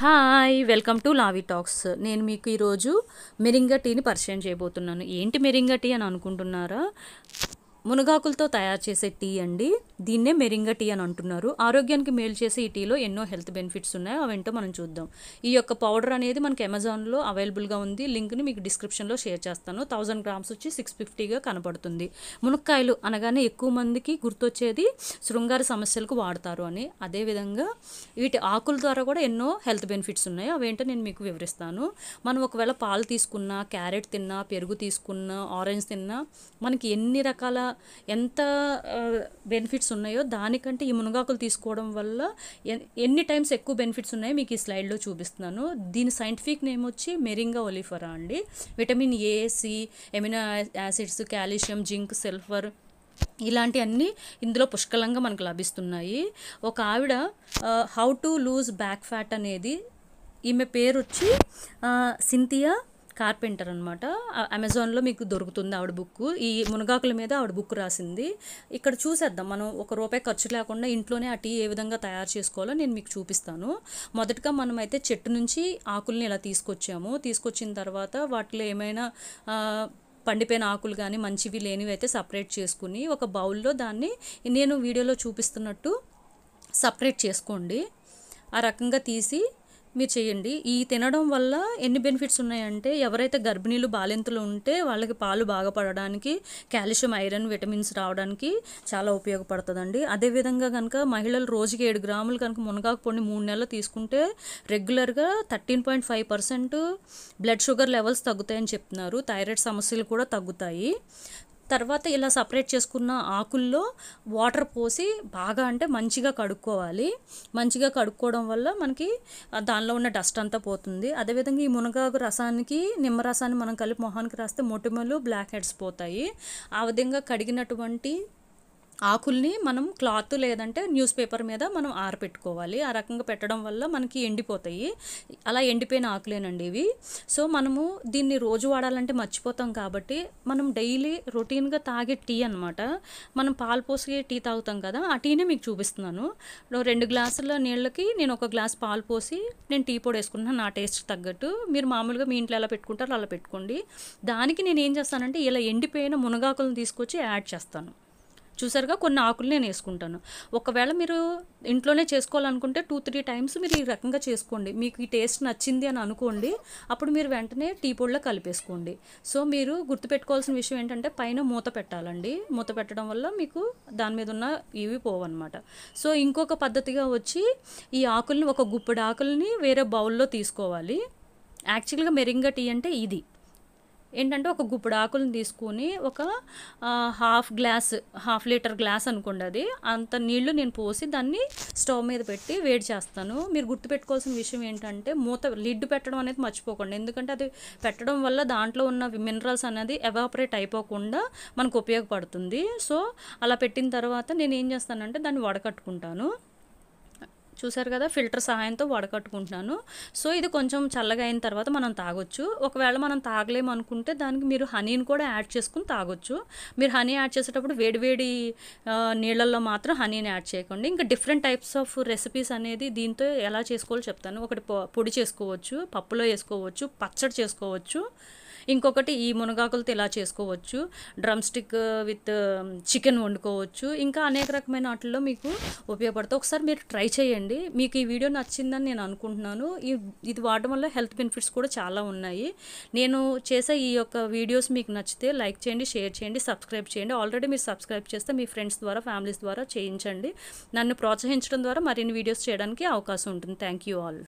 hi welcome to Lavi talks నేను మీకు ఈరోజు మెరింగా టీని పరిచయం చేయబోతున్నాను ఏంటి మెరింగా టీ అని అనుకుంటున్నారా మునగాకులతో తయారు చేసే టీ అండి దీన్నే మెరింగ టీ అని అంటున్నారు ఆరోగ్యానికి మేలు చేసే ఈ టీలో ఎన్నో హెల్త్ బెనిఫిట్స్ ఉన్నాయి అవేంటో మనం చూద్దాం ఈ యొక్క పౌడర్ అనేది మనకి అమెజాన్లో అవైలబుల్గా ఉంది లింక్ని మీకు డిస్క్రిప్షన్లో షేర్ చేస్తాను థౌజండ్ గ్రామ్స్ వచ్చి సిక్స్ ఫిఫ్టీగా కనపడుతుంది మునక్కాయలు అనగానే ఎక్కువ మందికి గుర్తొచ్చేది శృంగార సమస్యలకు వాడతారు అని అదేవిధంగా వీటి ఆకుల ద్వారా కూడా ఎన్నో హెల్త్ బెనిఫిట్స్ ఉన్నాయి అవేంటో నేను మీకు వివరిస్తాను మనం ఒకవేళ పాలు తీసుకున్నా క్యారెట్ తిన్నా పెరుగు తీసుకున్నా ఆరెంజ్ తిన్నా మనకి ఎన్ని రకాల ఎంత బెనిఫిట్స్ బెనిఫిట్స్ ఉన్నాయో దానికంటే ఈ మునగాకులు తీసుకోవడం వల్ల ఎన్ని టైమ్స్ ఎక్కువ బెనిఫిట్స్ ఉన్నాయో మీకు ఈ స్లైడ్లో చూపిస్తున్నాను దీని సైంటిఫిక్ నేమ్ వచ్చి మెరింగా ఒలిఫరా అండి vitamin A C amino acids calcium zinc sulphur ఇలాంటివన్నీ ఇందులో పుష్కలంగా మనకు లభిస్తున్నాయి ఒక ఆవిడ how to lose back fat అనేది ఈమె పేరు వచ్చి సింథియా కార్పెంటర్ అనమాట అమెజాన్లో మీకు దొరుకుతుంది ఆవిడ బుక్ ఈ మునగాకుల మీద ఆవిడ బుక్ రాసింది ఇక్కడ చూసేద్దాం మనం ఒక రూపాయి ఖర్చు లేకుండా ఇంట్లోనే ఆ టీ ఏ విధంగా తయారు చేసుకోవాలో నేను మీకు చూపిస్తాను మొదటగా మనం అయితే చెట్టు నుంచి ఆకుల్ని ఇలా తీసుకొచ్చాము తీసుకొచ్చిన తర్వాత వాటిలో ఏమైనా పండిపోయిన ఆకులు కానీ మంచివి లేనివి అయితే సపరేట్ చేసుకుని ఒక బౌల్లో దాన్ని నేను వీడియోలో చూపిస్తున్నట్టు సపరేట్ చేసుకోండి ఆ రకంగా తీసి మీరు చేయండి ఈ తినడం వల్ల ఎన్ని బెనిఫిట్స్ ఉన్నాయంటే ఎవరైతే గర్భిణీలు బాలింతలు ఉంటే వాళ్ళకి పాలు బాగా పడడానికి కాల్షియం ఐరన్ విటమిన్స్ రావడానికి చాలా ఉపయోగపడుతుందండి అదేవిధంగా కనుక మహిళలు రోజుకి ఏడు గ్రాములు కనుక మునగాకు పొడిని మూడు నెలలు తీసుకుంటే రెగ్యులర్గా thirteen point five percent blood sugar levels తగ్గుతాయని చెప్తున్నారు థైరాయిడ్ సమస్యలు కూడా తగ్గుతాయి తర్వాత ఇలా సపరేట్ చేసుకున్న ఆకుల్లో వాటర్ పోసి బాగా అంటే మంచిగా కడుక్కోవాలి మంచిగా కడుక్కోవడం వల్ల మనకి దానిలో ఉన్న డస్ట్ అంతా పోతుంది అదేవిధంగా ఈ మునగాకు రసానికి నిమ్మరసాన్ని మనం కలిపి మొహానికి రాస్తే మొటిమలు బ్లాక్ హెడ్స్ పోతాయి ఆ విధంగా కడిగినటువంటి ఆకుల్ని మనం క్లాత్ లేదంటే న్యూస్ పేపర్ మీద మనం ఆరపెట్టుకోవాలి ఆ రకంగా పెట్టడం వల్ల మనకి ఎండిపోతాయి అలా ఎండిపోయిన ఆకులేనండి ఇవి సో మనము దీన్ని రోజు వాడాలంటే మర్చిపోతాం కాబట్టి మనం డైలీ రొటీన్గా తాగే టీ అనమాట మనం పాలు పోసి టీ తాగుతాం కదా ఆ టీనే మీకు చూపిస్తున్నాను రెండు గ్లాసుల నీళ్ళకి నేను ఒక గ్లాస్ పాలు పోసి నేను టీ పొడి వేసుకుంటున్నాను నా టేస్ట్ తగ్గట్టు మీరు మామూలుగా మీ ఇంట్లో ఎలా పెట్టుకుంటారో అలా పెట్టుకోండి దానికి నేను ఏం చేస్తానంటే ఇలా ఎండిపోయిన మునగాకులను తీసుకొచ్చి యాడ్ చేస్తాను చూసారుగా కొన్ని ఆకులు నేను వేసుకుంటాను ఒకవేళ మీరు ఇంట్లోనే చేసుకోవాలనుకుంటే టూ త్రీ టైమ్స్ మీరు ఈ రకంగా చేసుకోండి మీకు ఈ టేస్ట్ నచ్చింది అని అనుకోండి అప్పుడు మీరు వెంటనే టీ పొడిలో కలిపేసుకోండి సో మీరు గుర్తుపెట్టుకోవాల్సిన విషయం ఏంటంటే పైన మూత పెట్టాలండి మూత పెట్టడం వల్ల మీకు దాని మీద ఉన్న ఇవి పోవన్నమాట సో ఇంకొక పద్ధతిగా వచ్చి ఈ ఆకుల్ని ఒక గుప్పడి ఆకుల్ని వేరే బౌల్లో తీసుకోవాలి యాక్చువల్గా మెరింగా టీ అంటే ఇది ఏంటంటే ఒక గుప్పుడు ఆకులను తీసుకుని ఒక half glass half litre glass అనుకోండి అది అంత నీళ్లు నేను పోసి దాన్ని స్టవ్ మీద పెట్టి వేడి చేస్తాను మీరు గుర్తుపెట్టుకోవాల్సిన విషయం ఏంటంటే మూత లిడ్ పెట్టడం అనేది మర్చిపోకండి ఎందుకంటే అది పెట్టడం వల్ల దాంట్లో ఉన్న మినరల్స్ అనేది ఎవాపరేట్ అయిపోకుండా మనకు ఉపయోగపడుతుంది సో అలా పెట్టిన తర్వాత నేను ఏం చేస్తానంటే దాన్ని వడకట్టుకుంటాను చూసారు కదా ఫిల్టర్ సహాయంతో వడకట్టుకుంటున్నాను సో ఇది కొంచెం చల్లగా అయిన తర్వాత మనం తాగొచ్చు ఒకవేళ మనం తాగలేము అనుకుంటే దానికి మీరు హనీని కూడా యాడ్ చేసుకుని తాగొచ్చు మీరు హనీ యాడ్ చేసేటప్పుడు వేడివేడి నీళ్ళల్లో మాత్రం హనీని యాడ్ చేయకండి ఇంకా డిఫరెంట్ టైప్స్ ఆఫ్ రెసిపీస్ అనేది దీంతో ఎలా చేసుకోవాలో చెప్తాను ఒకటి పొడి చేసుకోవచ్చు పప్పులో వేసుకోవచ్చు పచ్చడి చేసుకోవచ్చు ఇంకొకటి ఈ మునగాకులతో ఇలా చేసుకోవచ్చు డ్రమ్ స్టిక్ విత్ చికెన్ వండుకోవచ్చు ఇంకా అనేక రకమైన వాటిల్లో మీకు ఉపయోగపడుతుంది ఒకసారి మీరు ట్రై చేయండి మీకు ఈ వీడియో నచ్చిందని నేను అనుకుంటున్నాను ఇది వాడడం వల్ల హెల్త్ బెనిఫిట్స్ కూడా చాలా ఉన్నాయి నేను చేసే ఈ యొక్క వీడియోస్ మీకు నచ్చితే లైక్ చేయండి షేర్ చేయండి సబ్స్క్రైబ్ చేయండి ఆల్రెడీ మీరు సబ్స్క్రైబ్ చేస్తే మీ ఫ్రెండ్స్ ద్వారా ఫ్యామిలీస్ ద్వారా చేయించండి నన్ను ప్రోత్సహించడం ద్వారా మరిన్ని వీడియోస్ చేయడానికి అవకాశం ఉంటుంది థ్యాంక్ యూ ఆల్